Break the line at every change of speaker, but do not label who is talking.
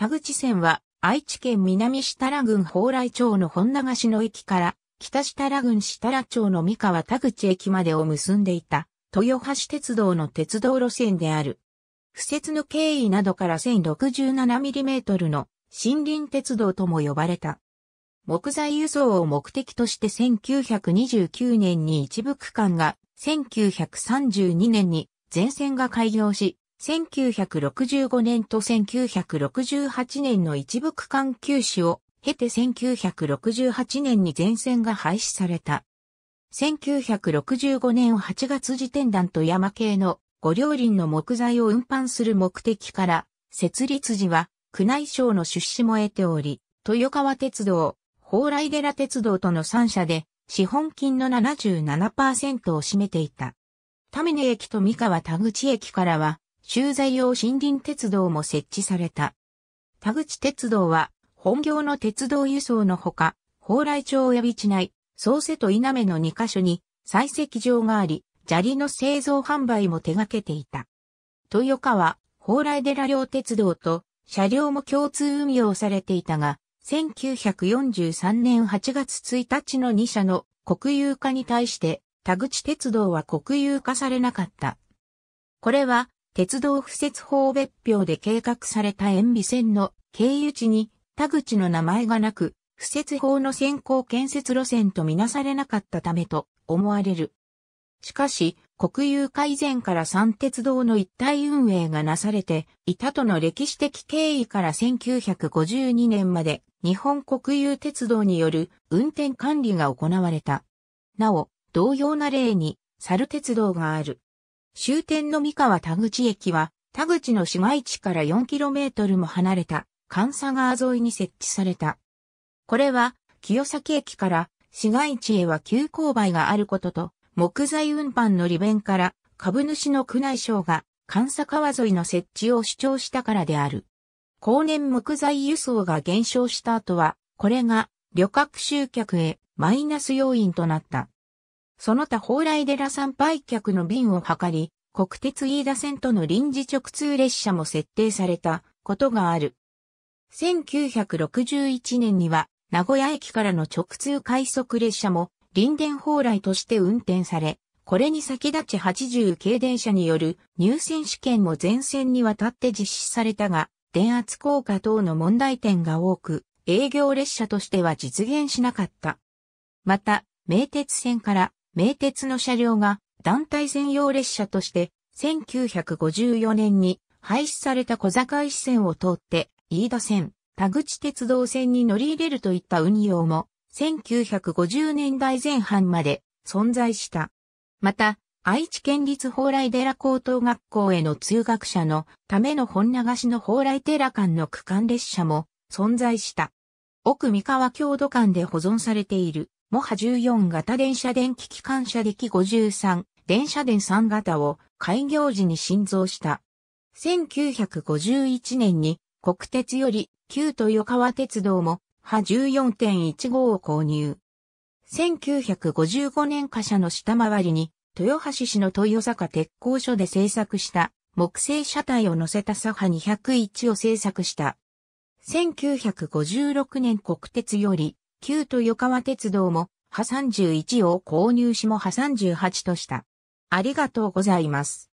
田口線は愛知県南設楽郡蓬莱町の本流しの駅から北設楽郡設楽町の三河田口駅までを結んでいた豊橋鉄道の鉄道路線である。不設の経緯などから 1067mm の森林鉄道とも呼ばれた。木材輸送を目的として1929年に一部区間が1932年に全線が開業し、1965年と1968年の一部区間休止を経て1968年に全線が廃止された。1965年8月時点段と山系の五両輪の木材を運搬する目的から、設立時は区内省の出資も得ており、豊川鉄道、蓬莱寺鉄道との3社で資本金の77%を占めていた。タミネ駅と三河田口駅からは駐在用森林鉄道も設置された。田口鉄道は、本業の鉄道輸送のほか、蓬莱町及び地内、総瀬と稲目の2カ所に、採石場があり、砂利の製造販売も手掛けていた。豊川、蓬莱寺両鉄道と、車両も共通運用されていたが、1943年8月1日の2社の国有化に対して、田口鉄道は国有化されなかった。これは、鉄道不設法別表で計画された塩ビ線の経由地に田口の名前がなく、不設法の先行建設路線とみなされなかったためと思われる。しかし、国有化以前から三鉄道の一体運営がなされていたとの歴史的経緯から1952年まで日本国有鉄道による運転管理が行われた。なお、同様な例に、猿鉄道がある。終点の三河田口駅は、田口の市街地から 4km も離れた、関佐川沿いに設置された。これは、清崎駅から市街地へは急勾配があることと、木材運搬の利便から株主の区内省が関佐川沿いの設置を主張したからである。後年木材輸送が減少した後は、これが旅客集客へマイナス要因となった。その他蓬莱寺参売却の便を図り、国鉄飯田線との臨時直通列車も設定されたことがある。1961年には、名古屋駅からの直通快速列車も、臨電蓬莱として運転され、これに先立ち80系電車による入線試験も全線にわたって実施されたが、電圧効果等の問題点が多く、営業列車としては実現しなかった。また、名鉄線から名鉄の車両が団体専用列車として1954年に廃止された小坂石線を通って飯田線、田口鉄道線に乗り入れるといった運用も1950年代前半まで存在した。また、愛知県立蓬莱寺高等学校への通学者のための本流しの蓬莱寺間の区間列車も存在した。奥三河郷土間で保存されているモハ14型電車電気機関車歴53、電車電3型を開業時に新造した。1951年に国鉄より旧豊川鉄道も波14.15を購入。1955年貨車の下回りに豊橋市の豊坂鉄工所で製作した木製車体を乗せた左派201を製作した。1956年国鉄より旧豊川鉄道も、ハ31を購入しもハ38とした。ありがとうございます。